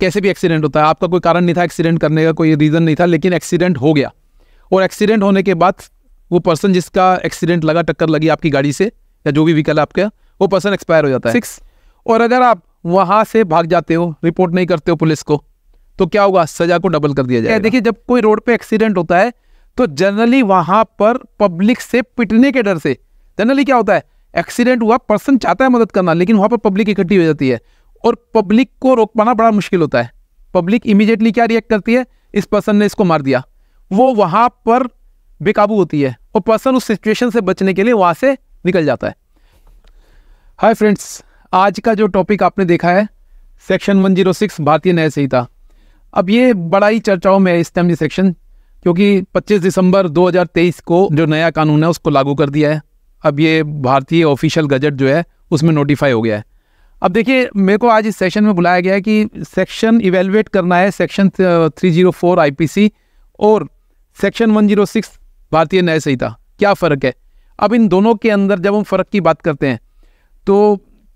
कैसे भी एक्सीडेंट होता है आपका कोई कारण नहीं था एक्सीडेंट करने का कोई रीज़न नहीं था लेकिन एक्सीडेंट हो गया और एक्सीडेंट होने के बाद वो पर्सन जिसका एक्सीडेंट लगा टक्कर लगी आपकी गाड़ी से या जो भी व्हीकल आपका वो पर्सन एक्सपायर हो जाता है सिक्स और अगर आप वहाँ से भाग जाते हो रिपोर्ट नहीं करते हो पुलिस को तो क्या होगा सजा को डबल कर दिया जाएगा देखिए जब कोई रोड पे एक्सीडेंट होता है तो जनरली वहाँ पर पब्लिक से पिटने के डर से जनरली क्या होता है एक्सीडेंट हुआ पर्सन चाहता है मदद करना लेकिन वहाँ पर पब्लिक इकट्ठी हो जाती है और पब्लिक को रोक पाना बड़ा मुश्किल होता है पब्लिक इमीडिएटली क्या रिएक्ट करती है इस पर्सन ने इसको मार दिया वो वहां पर बेकाबू होती है और पर्सन उस सिचुएशन से बचने के लिए वहां से निकल जाता है हाय फ्रेंड्स आज का जो टॉपिक आपने देखा है सेक्शन 106 भारतीय न्याय संहिता अब ये बड़ा ही चर्चाओं में है इस टाइम सेक्शन क्योंकि 25 दिसंबर 2023 को जो नया कानून है उसको लागू कर दिया है अब ये भारतीय ऑफिशियल गजट जो है उसमें नोटिफाई हो गया है अब देखिए मेरे को आज इस सेशन में बुलाया गया है कि सेक्शन इवेलुएट करना है सेक्शन 304 आईपीसी और सेक्शन 106 भारतीय न्याय संहिता क्या फ़र्क है अब इन दोनों के अंदर जब हम फ़र्क की बात करते हैं तो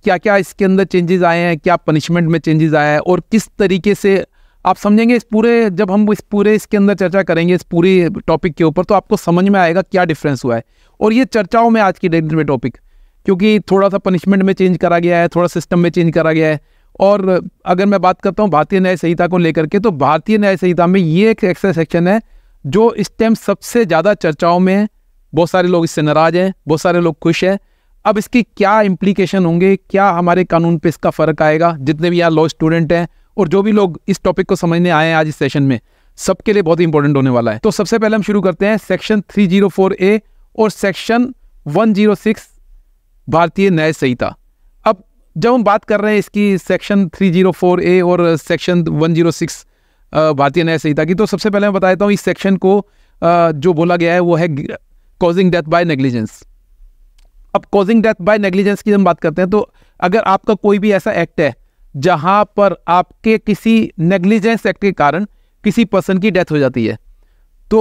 क्या क्या इसके अंदर चेंजेस आए हैं क्या पनिशमेंट में चेंजेस आया है और किस तरीके से आप समझेंगे इस पूरे जब हम इस पूरे इसके अंदर चर्चा करेंगे इस पूरे टॉपिक के ऊपर तो आपको समझ में आएगा क्या डिफरेंस हुआ है और ये चर्चाओं में आज की डेट में टॉपिक क्योंकि थोड़ा सा पनिशमेंट में चेंज करा गया है थोड़ा सिस्टम में चेंज करा गया है और अगर मैं बात करता हूँ भारतीय न्याय संहिता को लेकर के तो भारतीय न्याय संहिता में ये एक एक्स्ट्रा सेक्शन है जो इस टाइम सबसे ज़्यादा चर्चाओं में है बहुत सारे लोग इससे नाराज़ हैं बहुत सारे लोग खुश हैं अब इसकी क्या इम्प्लीकेशन होंगे क्या हमारे कानून पे इसका फ़र्क आएगा जितने भी यहाँ लॉ स्टूडेंट हैं और जो भी लोग इस टॉपिक को समझने आए हैं आज इस सेशन में सबके लिए बहुत ही इंपॉर्टेंट होने वाला है तो सबसे पहले हम शुरू करते हैं सेक्शन थ्री ए और सेक्शन वन भारतीय न्याय संहिता अब जब हम बात कर रहे हैं इसकी सेक्शन 304 ए और सेक्शन 106 भारतीय न्याय संहिता की तो सबसे पहले मैं बता देता हूँ इस सेक्शन को जो बोला गया है वो है कॉजिंग डेथ बाय नेग्लिजेंस अब कॉजिंग डेथ बाय नेग्लिजेंस की हम बात करते हैं तो अगर आपका कोई भी ऐसा एक्ट है जहां पर आपके किसी नेग्लिजेंस एक्ट के कारण किसी पर्सन की डेथ हो जाती है तो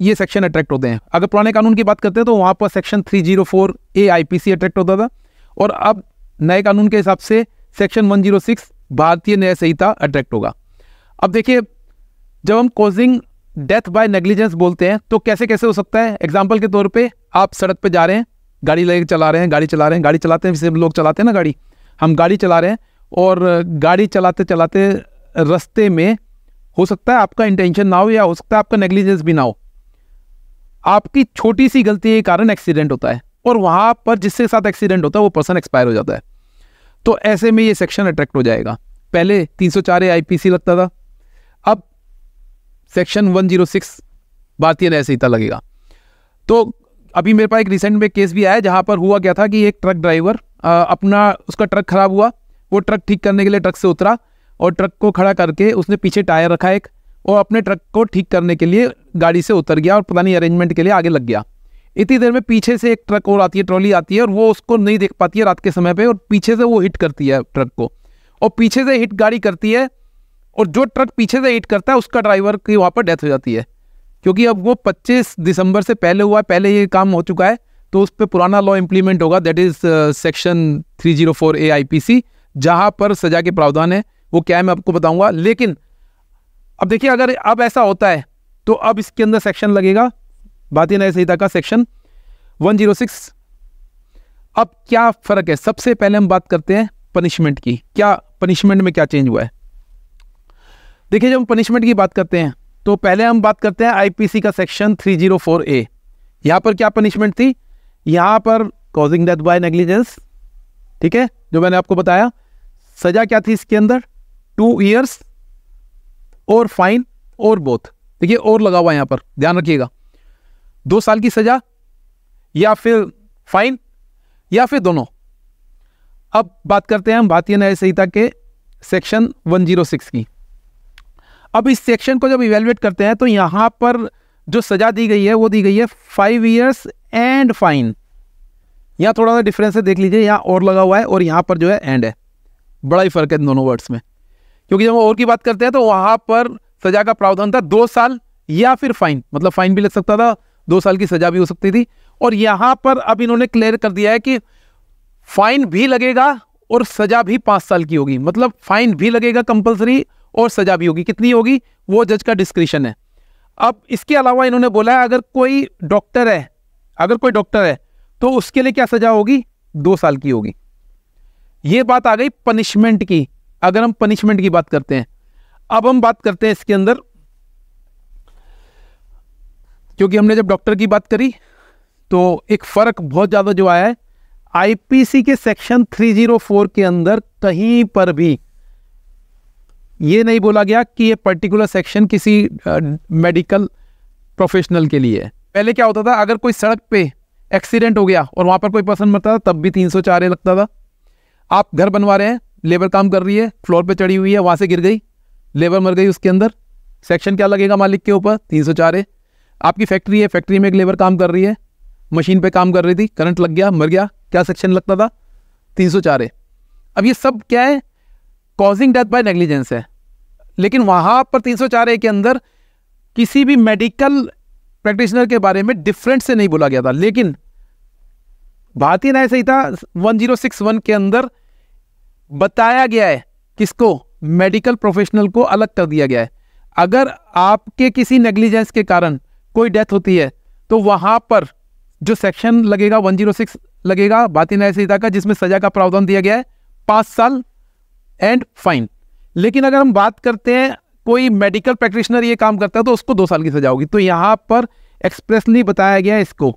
ये सेक्शन अट्रैक्ट होते हैं अगर पुराने कानून की बात करते हैं तो वहाँ पर section three zero four A I P C attract होता था और अब नए कानून के हिसाब से सेक्शन वन जीरो सिक्स भारतीय न्याय संहिता अट्रैक्ट होगा अब देखिए जब हम कॉजिंग डेथ बाय नेग्लिजेंस बोलते हैं तो कैसे कैसे हो सकता है एग्जाम्पल के तौर पर आप सड़क पर जा रहे हैं गाड़ी लेकर चला रहे हैं गाड़ी चला रहे हैं गाड़ी चलाते हैं जैसे लोग चलाते हैं ना गाड़ी हम गाड़ी चला रहे हैं और गाड़ी चलाते चलाते रस्ते में हो सकता है आपका इंटेंशन ना हो या हो सकता है आपका नेग्लिजेंस भी ना हो आपकी छोटी सी गलती के कारण एक्सीडेंट होता है और वहां पर जिसके साथ एक्सीडेंट होता है वो पर्सन एक्सपायर हो जाता है तो ऐसे में ये सेक्शन अट्रैक्ट हो जाएगा पहले 304 ए आईपीसी लगता था अब सेक्शन सिक्स भारतीय न्याय संहिता लगेगा तो अभी मेरे पास एक रिसेंट में केस भी आया जहां पर हुआ क्या था कि एक ट्रक ड्राइवर अपना उसका ट्रक खराब हुआ वो ट्रक ठीक करने के लिए ट्रक से उतरा और ट्रक को खड़ा करके उसने पीछे टायर रखा एक और अपने ट्रक को ठीक करने के लिए गाड़ी से उतर गया और पुरानी अरेंजमेंट के लिए आगे लग गया इतनी देर में पीछे से एक ट्रक और आती है ट्रॉली आती है और वो उसको नहीं देख पाती है रात के समय पर और पीछे से वो हिट करती है ट्रक को और पीछे से हिट गाड़ी करती है और जो ट्रक पीछे से हिट करता है उसका ड्राइवर की वहाँ पर डेथ हो जाती है क्योंकि अब वो 25 दिसंबर से पहले हुआ है पहले ये काम हो चुका है तो उस पर पुराना लॉ इम्प्लीमेंट होगा that is section 304 A C जहाँ पर सजा के प्रावधान है वो क्या है मैं आपको बताऊंगा लेकिन अब देखिए अगर अब ऐसा होता है तो अब इसके अंदर सेक्शन लगेगा भारतीय न्याय संहिता का सेक्शन 106 अब क्या फर्क है सबसे पहले हम बात करते हैं पनिशमेंट की क्या पनिशमेंट में क्या चेंज हुआ है देखिए जब हम पनिशमेंट की बात करते हैं तो पहले हम बात करते हैं आईपीसी का सेक्शन 304 ए यहां पर क्या पनिशमेंट थी यहां पर कॉजिंग डेथ बाय नेग्लिजेंस ठीक है जो मैंने आपको बताया सजा क्या थी इसके अंदर टू ईयर्स और फाइन और बोथ देखिए और लगा हुआ है पर ध्यान रखिएगा दो साल की सजा या फिर फाइन या फिर दोनों अब बात करते हैं हम भारतीय न्याय संहिता के सेक्शन 106 की अब इस सेक्शन को जब इवेलुएट करते हैं तो यहां पर जो सजा दी गई है वो दी गई है फाइव ईयर्स एंड फाइन यहां थोड़ा सा डिफरेंस है देख लीजिए यहां और लगा हुआ है और यहां पर जो है एंड है बड़ा ही फर्क है दोनों वर्ड्स में क्योंकि जब हम और की बात करते हैं तो वहां पर सजा का प्रावधान था दो साल या फिर फाइन मतलब फाइन भी लग सकता था दो साल की सजा भी हो सकती थी और यहां पर अब इन्होंने क्लियर कर दिया है कि फाइन भी लगेगा और सजा भी पांच साल की होगी मतलब फाइन भी लगेगा कंपलसरी और सजा भी होगी कितनी होगी वो जज का डिस्क्रिप्शन है अब इसके अलावा इन्होंने बोला है अगर कोई डॉक्टर है अगर कोई डॉक्टर है तो उसके लिए क्या सजा होगी दो साल की होगी ये बात आ गई पनिशमेंट की अगर हम पनिशमेंट की बात करते हैं अब हम बात करते हैं इसके अंदर क्योंकि हमने जब डॉक्टर की बात करी तो एक फ़र्क बहुत ज़्यादा जो आया है आईपीसी के सेक्शन 304 के अंदर कहीं पर भी ये नहीं बोला गया कि ये पर्टिकुलर सेक्शन किसी मेडिकल प्रोफेशनल के लिए है पहले क्या होता था अगर कोई सड़क पे एक्सीडेंट हो गया और वहां पर कोई पर्सन मरता था तब भी तीन सौ लगता था आप घर बनवा रहे हैं लेबर काम कर रही है फ्लोर पे चढ़ी हुई है वहां से गिर गई लेबर मर गई उसके अंदर सेक्शन क्या लगेगा मालिक के ऊपर तीन सौ चार है आपकी फैक्ट्री है फैक्ट्री में एक लेबर काम कर रही है मशीन पे काम कर रही थी करंट लग गया मर गया क्या सेक्शन लगता था तीन सौ चार है अब ये सब क्या है कॉजिंग डेथ बाय नेग्लिजेंस है लेकिन वहाँ पर तीन सौ चार ए के अंदर किसी भी मेडिकल प्रैक्टिशनर के बारे में डिफरेंट से नहीं बोला गया था लेकिन Bharatiya Nyaya Sanhita one zero six one के अंदर बताया गया है किसको मेडिकल प्रोफेशनल को अलग कर दिया गया है अगर आपके किसी नेग्लिजेंस के कारण कोई डेथ होती है तो वहां पर जो सेक्शन लगेगा 106 लगेगा भारतीय न्याय संहिता का जिसमें सजा का प्रावधान दिया गया है पांच साल एंड फाइन लेकिन अगर हम बात करते हैं कोई मेडिकल प्रैक्टिशनर ये काम करता है तो उसको दो साल की सजा होगी तो यहां पर एक्सप्रेसली बताया गया है इसको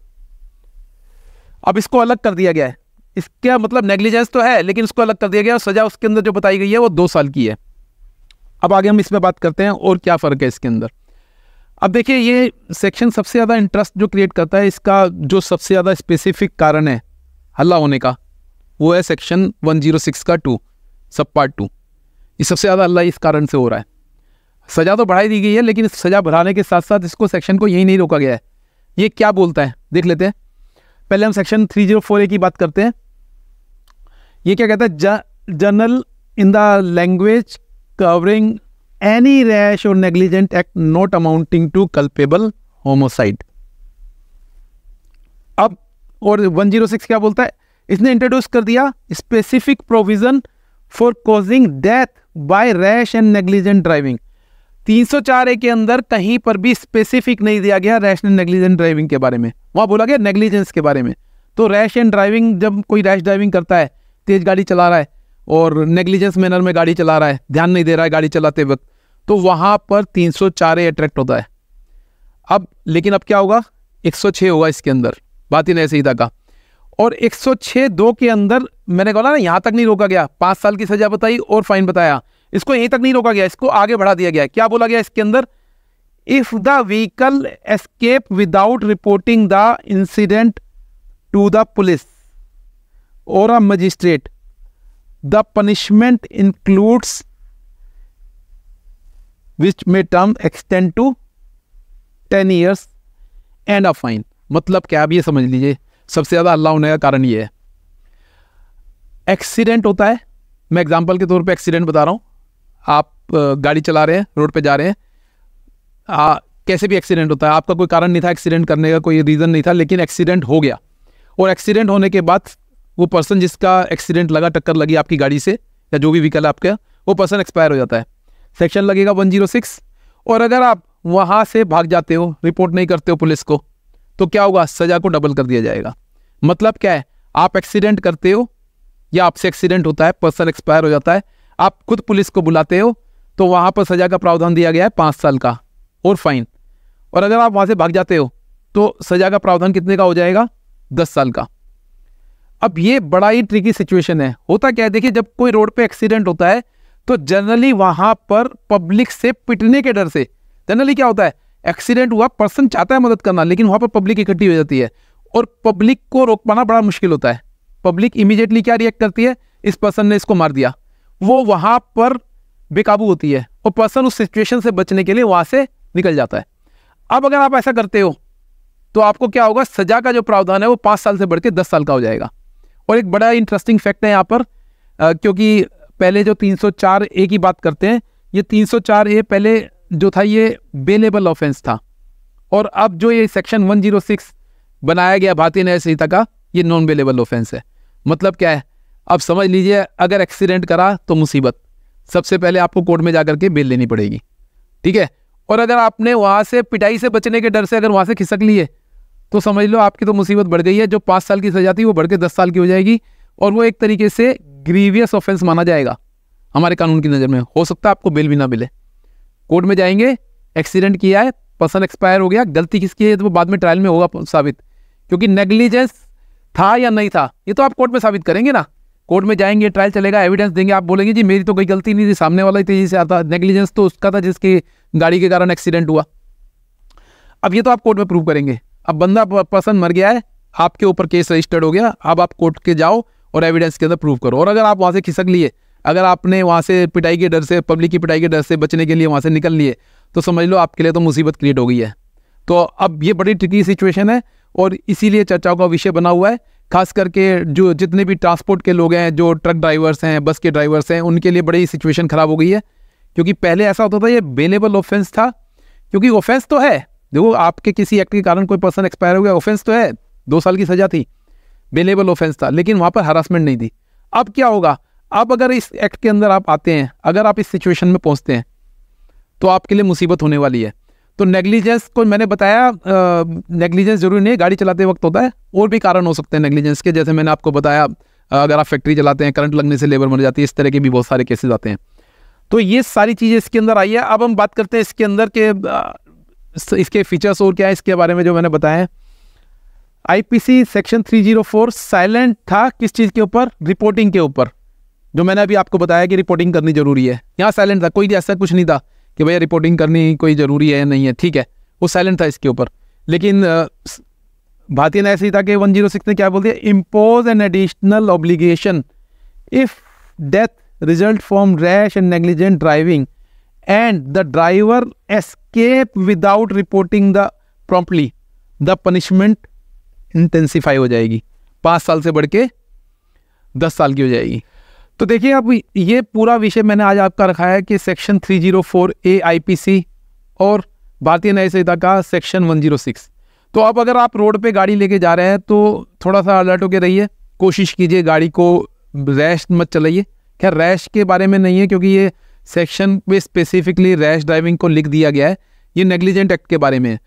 अब इसको अलग कर दिया गया है इसका मतलब नेग्लिजेंस तो है लेकिन उसको अलग कर दिया गया और सजा उसके अंदर जो बताई गई है वो दो साल की है अब आगे हम इसमें बात करते हैं और क्या फ़र्क है इसके अंदर अब देखिए ये सेक्शन सबसे ज़्यादा इंटरेस्ट जो क्रिएट करता है इसका जो सबसे ज़्यादा स्पेसिफिक कारण है हल्ला होने का वो है सेक्शन 106 का टू सब पार्ट टू ये सबसे ज़्यादा हल्ला इस कारण से हो रहा है सज़ा तो बढ़ाई दी गई है लेकिन इस सज़ा बढ़ाने के साथ साथ इसको सेक्शन को यही नहीं रोका गया है ये क्या बोलता है देख लेते हैं पहले हम सेक्शन थ्री ए की बात करते हैं ये क्या कहता है general in the language covering any rash or negligent act not amounting to culpable homicide अब और 106 क्या बोलता है इसने इंट्रोड्यूस कर दिया specific provision for causing death by rash and negligent driving 304 A के अंदर कहीं पर भी स्पेसिफिक नहीं दिया गया रैश एंड नेग्लिजेंट ड्राइविंग के बारे में वहां बोला गया नेग्लिजेंस के बारे में तो रैश एंड ड्राइविंग जब कोई रैश ड्राइविंग करता है तेज़ गाड़ी चला रहा है और नेग्लिजेंस मैनर में गाड़ी चला रहा है ध्यान नहीं दे रहा है गाड़ी चलाते वक्त तो वहाँ पर तीन सौ चार अट्रैक्ट होता है अब लेकिन अब क्या होगा 106 होगा इसके अंदर बात ही नहीं सही का और 106 दो के अंदर मैंने कहा ना यहाँ तक नहीं रोका गया पाँच साल की सजा बताई और फाइन बताया इसको यहीं तक नहीं रोका गया इसको आगे बढ़ा दिया गया क्या बोला गया इसके अंदर if the vehicle escape without reporting the incident to the police or a magistrate. The punishment includes which may term extend to 10 years and a fine. मतलब क्या आप ये समझ लीजिए सबसे ज़्यादा अल्लाह होने का कारण ये है एक्सीडेंट होता है मैं एग्जांपल के तौर पे एक्सीडेंट बता रहा हूँ आप गाड़ी चला रहे हैं रोड पे जा रहे हैं आ, कैसे भी एक्सीडेंट होता है आपका कोई कारण नहीं था एक्सीडेंट करने का कोई रीज़न नहीं था लेकिन एक्सीडेंट हो गया और एक्सीडेंट होने के बाद वो पर्सन जिसका एक्सीडेंट लगा टक्कर लगी आपकी गाड़ी से या जो भी व्हीकल है आपका वो पर्सन एक्सपायर हो जाता है सेक्शन लगेगा सिक्स और अगर आप वहाँ से भाग जाते हो रिपोर्ट नहीं करते हो पुलिस को तो क्या होगा सज़ा को डबल कर दिया जाएगा मतलब क्या है आप एक्सीडेंट करते हो या आपसे एक्सीडेंट होता है पर्सन एक्सपायर हो जाता है आप खुद पुलिस को बुलाते हो तो वहाँ पर सज़ा का प्रावधान दिया गया है पाँच साल का और फाइन और अगर आप वहाँ से भाग जाते हो तो सज़ा का प्रावधान कितने का हो जाएगा दस साल का अब ये बड़ा ही ट्रिकी सिचुएशन है होता क्या है देखिए जब कोई रोड पे एक्सीडेंट होता है तो जनरली वहाँ पर पब्लिक से पिटने के डर से जनरली क्या होता है एक्सीडेंट हुआ पर्सन चाहता है मदद करना लेकिन वहाँ पर पब्लिक इकट्ठी हो जाती है और पब्लिक को रोक पाना बड़ा मुश्किल होता है पब्लिक इमीजिएटली क्या रिएक्ट करती है इस पर्सन ने इसको मार दिया वो वहाँ पर बेकाबू होती है और पर्सन उस सिचुएशन से बचने के लिए वहाँ से निकल जाता है अब अगर आप ऐसा करते हो तो आपको क्या होगा सजा का जो प्रावधान है वो पाँच साल से बढ़ के दस साल का हो जाएगा और एक बड़ा इंटरेस्टिंग फैक्ट है यहाँ पर आ, क्योंकि पहले जो 304 ए की बात करते हैं ये 304 ए पहले जो था ये बेलेबल ऑफेंस था और अब जो ये सेक्शन 106 बनाया गया भारतीय न्याय संहिता का ये नॉन बेलेबल ऑफेंस है मतलब क्या है अब समझ लीजिए अगर एक्सीडेंट करा तो मुसीबत सबसे पहले आपको कोर्ट में जा के बेल लेनी पड़ेगी ठीक है और अगर आपने वहाँ से पिटाई से बचने के डर से अगर वहाँ से खिसक लिए तो समझ लो आपकी तो मुसीबत बढ़ गई है जो पाँच साल की सजा थी वो बढ़ के दस साल की हो जाएगी और वो एक तरीके से ग्रीवियस ऑफेंस माना जाएगा हमारे कानून की नज़र में हो सकता है आपको बेल भी ना मिले कोर्ट में जाएंगे एक्सीडेंट किया है पर्सन एक्सपायर हो गया गलती किसकी है तो वो बाद में ट्रायल में होगा साबित क्योंकि नेग्लिजेंस था या नहीं था ये तो आप कोर्ट में साबित करेंगे ना कोर्ट में जाएंगे ट्रायल चलेगा एविडेंस देंगे आप बोलेंगे जी मेरी तो कोई गलती नहीं थी सामने वाला ही तेजी तो से आता नेग्लिजेंस तो उसका था जिसकी गाड़ी के कारण एक्सीडेंट हुआ अब ये तो आप कोर्ट में प्रूव करेंगे अब बंदा पर्सन मर गया है आपके ऊपर केस रजिस्टर्ड हो गया अब आप कोर्ट के जाओ और एविडेंस के अंदर प्रूव करो और अगर आप वहाँ से खिसक लिए अगर आपने वहाँ से पिटाई के डर से पब्लिक की पिटाई के डर से बचने के लिए वहाँ से निकल लिए तो समझ लो आपके लिए तो मुसीबत क्रिएट हो गई है तो अब ये बड़ी ट्रिकी सिचुएशन है और इसीलिए चर्चाओं का विषय बना हुआ है खास करके जो जितने भी ट्रांसपोर्ट के लोग हैं जो ट्रक ड्राइवर्स हैं बस के ड्राइवर्स हैं उनके लिए बड़ी सिचुएशन ख़राब हो गई है क्योंकि पहले ऐसा होता था ये बेलेबल ऑफेंस था क्योंकि ऑफेंस तो है देखो आपके किसी एक्ट के कारण कोई पर्सन एक्सपायर हो गया ऑफेंस तो है दो साल की सजा थी बेलेबल ऑफेंस था लेकिन वहाँ पर हरासमेंट नहीं थी अब क्या होगा अब अगर इस एक्ट के अंदर आप आते हैं अगर आप इस सिचुएशन में पहुँचते हैं तो आपके लिए मुसीबत होने वाली है तो नेग्लिजेंस को मैंने बताया नेग्लिजेंस जरूरी नहीं गाड़ी चलाते वक्त होता है और भी कारण हो सकते हैं नेग्लिजेंस के जैसे मैंने आपको बताया अगर आप फैक्ट्री चलाते हैं करंट लगने से लेबर मर जाती है इस तरह के भी बहुत सारे केसेज आते हैं तो ये सारी चीज़ें इसके अंदर आई है अब हम बात करते हैं इसके अंदर के इसके फीचर्स और क्या है इसके बारे में जो मैंने बताया I P C section three zero four silent था किस चीज़ के ऊपर रिपोर्टिंग के ऊपर जो मैंने अभी आपको बताया कि रिपोर्टिंग करनी जरूरी है यहाँ साइलेंट था कोई ऐसा कुछ नहीं था कि भैया रिपोर्टिंग करनी कोई ज़रूरी है नहीं है ठीक है वो साइलेंट था इसके ऊपर लेकिन भारतीय कि वन जीरो सिक्स ने क्या बोल दिया impose an additional obligation if death result from rash and negligent driving and the driver is escape without reporting the promptly the punishment intensify हो जाएगी पाँच साल से बढ़ के दस साल की हो जाएगी तो देखिए आप ये पूरा विषय मैंने आज आपका रखा है कि सेक्शन 304 ए आईपीसी और भारतीय न्याय संहिता का सेक्शन 106 तो अब अगर आप रोड पे गाड़ी लेके जा रहे हैं तो थोड़ा सा अलर्ट होकर रहिए कोशिश कीजिए गाड़ी को रैश मत चलाइए खैर रैश के बारे में नहीं है क्योंकि ये सेक्शन में स्पेसिफिकली रैश ड्राइविंग को लिख दिया गया है ये नेग्लिजेंट एक्ट के बारे में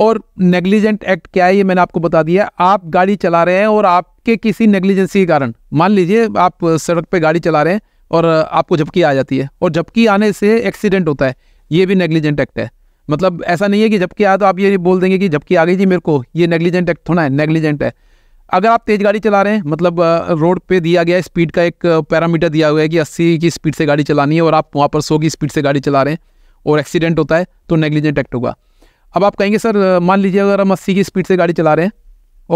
और नेग्लिजेंट एक्ट क्या है ये मैंने आपको बता दिया आप गाड़ी चला रहे हैं और आपके किसी नेग्लिजेंसी के कारण मान लीजिए आप सड़क पर गाड़ी चला रहे हैं और आपको झपकी आ जाती है और झपकी आने से एक्सीडेंट होता है ये भी नेग्लिजेंट एक्ट है मतलब ऐसा नहीं है कि झपकी आया तो आप ये बोल देंगे कि झपकी आ गई जी मेरे को ये नेग्लिजेंट एक्ट थोड़ा है नेग्लिजेंट है अगर आप तेज़ गाड़ी चला रहे हैं मतलब रोड पे दिया गया स्पीड का एक पैरामीटर दिया हुआ है कि अस्सी की स्पीड से गाड़ी चलानी है और आप वहाँ पर सौ की स्पीड से गाड़ी चला रहे हैं और एक्सीडेंट होता है तो नेग्लिजेंट एक्ट होगा अब आप कहेंगे सर मान लीजिए अगर हम अस्सी की स्पीड से गाड़ी चला रहे हैं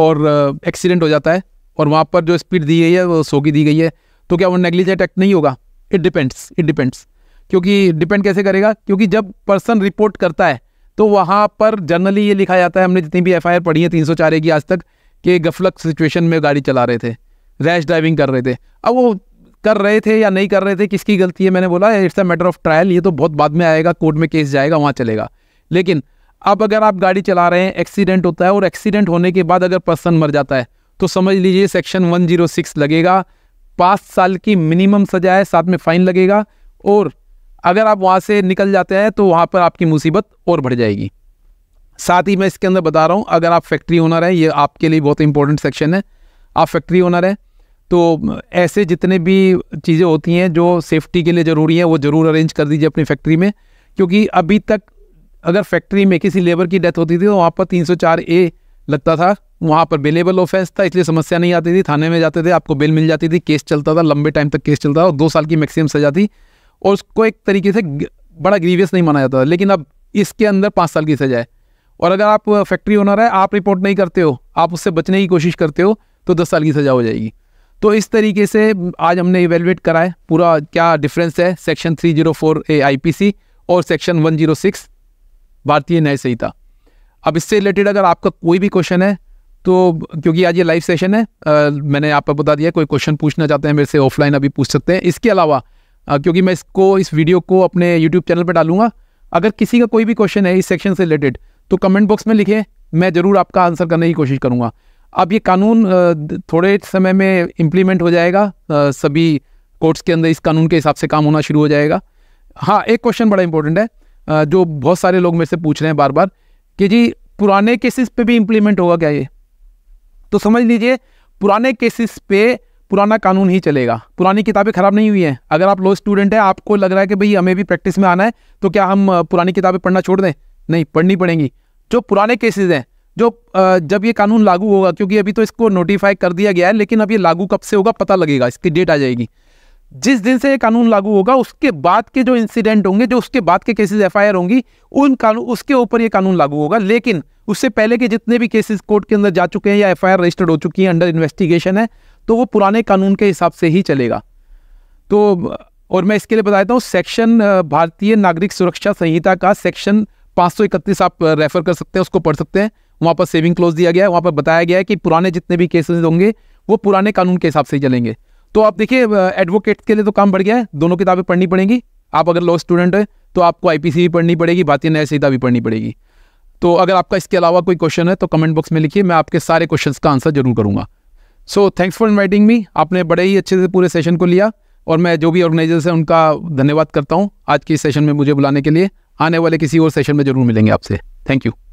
और एक्सीडेंट हो जाता है और वहाँ पर जो स्पीड दी गई है वो सौ की दी गई है तो क्या वो नेग्लिजेंट एक्ट नहीं होगा इट डिपेंड्स इट डिपेंड्स क्योंकि डिपेंड कैसे करेगा क्योंकि जब पर्सन रिपोर्ट करता है तो वहाँ पर जनरली ये लिखा जाता है हमने जितनी भी एफ पढ़ी है तीन सौ की आज तक कि गफलक सिचुएशन में गाड़ी चला रहे थे रैश ड्राइविंग कर रहे थे अब वो कर रहे थे या नहीं कर रहे थे किसकी गलती है मैंने बोला it's a matter of trial ये तो बहुत बाद में आएगा कोर्ट में केस जाएगा वहाँ चलेगा लेकिन अब अगर आप गाड़ी चला रहे हैं एक्सीडेंट होता है और एक्सीडेंट होने के बाद अगर पर्सन मर जाता है तो समझ लीजिए सेक्शन 106 लगेगा पाँच साल की मिनिमम सजा है साथ में फ़ाइन लगेगा और अगर आप वहाँ से निकल जाते हैं तो वहाँ पर आपकी मुसीबत और बढ़ जाएगी साथ ही मैं इसके अंदर बता रहा हूँ अगर आप फैक्ट्री ओनर हैं ये आपके लिए बहुत इंपॉर्टेंट सेक्शन है आप फैक्ट्री ओनर हैं तो ऐसे जितने भी चीज़ें होती हैं जो सेफ्टी के लिए ज़रूरी हैं वो ज़रूर अरेंज कर दीजिए अपनी फैक्ट्री में क्योंकि अभी तक अगर फैक्ट्री में किसी लेबर की डेथ होती थी तो वहाँ पर तीन ए लगता था वहाँ पर बेलेबल ऑफेंस था इसलिए समस्या नहीं आती थी थाने में जाते थे आपको बेल मिल जाती थी केस चलता था लंबे टाइम तक केस चलता था और दो साल की मैक्सिमम सजा थी और उसको एक तरीके से बड़ा ग्रीवियस नहीं माना जाता था लेकिन अब इसके अंदर पाँच साल की सजा है और अगर आप फैक्ट्री ओनर है आप रिपोर्ट नहीं करते हो आप उससे बचने की कोशिश करते हो तो दस साल की सज़ा हो जाएगी तो इस तरीके से आज हमने इवेलुएट करा है पूरा क्या डिफरेंस है सेक्शन 304 ए सी और सेक्शन 106 भारतीय न्याय संहिता अब इससे रिलेटेड अगर आपका कोई भी क्वेश्चन है तो क्योंकि आज ये लाइव सेशन है आ, मैंने आपको बता दिया कोई क्वेश्चन पूछना चाहते हैं मेरे से ऑफलाइन अभी पूछ सकते हैं इसके अलावा आ, क्योंकि मैं इसको इस वीडियो को अपने यूट्यूब चैनल पर डालूंगा अगर किसी का कोई भी क्वेश्चन है इस सेक्शन से रिलेटेड तो कमेंट बॉक्स में लिखें मैं ज़रूर आपका आंसर करने की कोशिश करूँगा अब ये कानून थोड़े समय में इम्प्लीमेंट हो जाएगा सभी कोर्ट्स के अंदर इस कानून के हिसाब से काम होना शुरू हो जाएगा हाँ एक क्वेश्चन बड़ा इंपॉर्टेंट है जो बहुत सारे लोग मेरे से पूछ रहे हैं बार बार कि जी पुराने केसेस पे भी इम्प्लीमेंट होगा क्या ये तो समझ लीजिए पुराने केसेस पे पुराना कानून ही चलेगा पुरानी किताबें ख़राब नहीं हुई हैं अगर आप लो स्टूडेंट हैं आपको लग रहा है कि भाई हमें भी प्रैक्टिस में आना है तो क्या हम पुरानी किताबें पढ़ना छोड़ दें नहीं पढ़नी पड़ेंगी जो पुराने केसेज हैं जो जब ये कानून लागू होगा क्योंकि अभी तो इसको नोटिफाई कर दिया गया है लेकिन अब ये लागू कब से होगा पता लगेगा इसकी डेट आ जाएगी जिस दिन से ये कानून लागू होगा उसके बाद के जो इंसिडेंट होंगे जो उसके बाद के केसेस एफआईआर होंगी उन कानून उसके ऊपर ये कानून लागू होगा लेकिन उससे पहले के जितने भी केसेस कोर्ट के अंदर जा चुके हैं या एफआईआर रजिस्टर्ड हो चुकी है अंडर इन्वेस्टिगेशन है तो वो पुराने कानून के हिसाब से ही चलेगा तो और मैं इसके लिए बता देता हूँ सेक्शन भारतीय नागरिक सुरक्षा संहिता का सेक्शन पाँच आप रेफर कर सकते हैं उसको पढ़ सकते हैं वहाँ पर सेविंग क्लोज दिया गया है वहाँ पर बताया गया है कि पुराने जितने भी केसेज होंगे वो पुराने कानून के हिसाब से ही चलेंगे तो आप देखिए एडवोकेट के लिए तो काम बढ़ गया है दोनों किताबें पढ़नी पड़ेंगी आप अगर लॉ स्टूडेंट हैं तो आपको आईपीसी भी पढ़नी पड़ेगी भारतीय न्याय संहिता भी पढ़नी पड़ेगी तो अगर आपका इसके अलावा कोई क्वेश्चन है तो कमेंट बॉक्स में लिखिए मैं आपके सारे क्वेश्चन का आंसर जरूर करूँगा so thanks for inviting me आपने बड़े ही अच्छे से पूरे सेशन को लिया और मैं जो भी ऑर्गेनाइजर्स हैं उनका धन्यवाद करता हूँ आज के सेशन में मुझे बुलाने के लिए आने वाले किसी और सेशन में ज़रूर मिलेंगे आपसे थैंक यू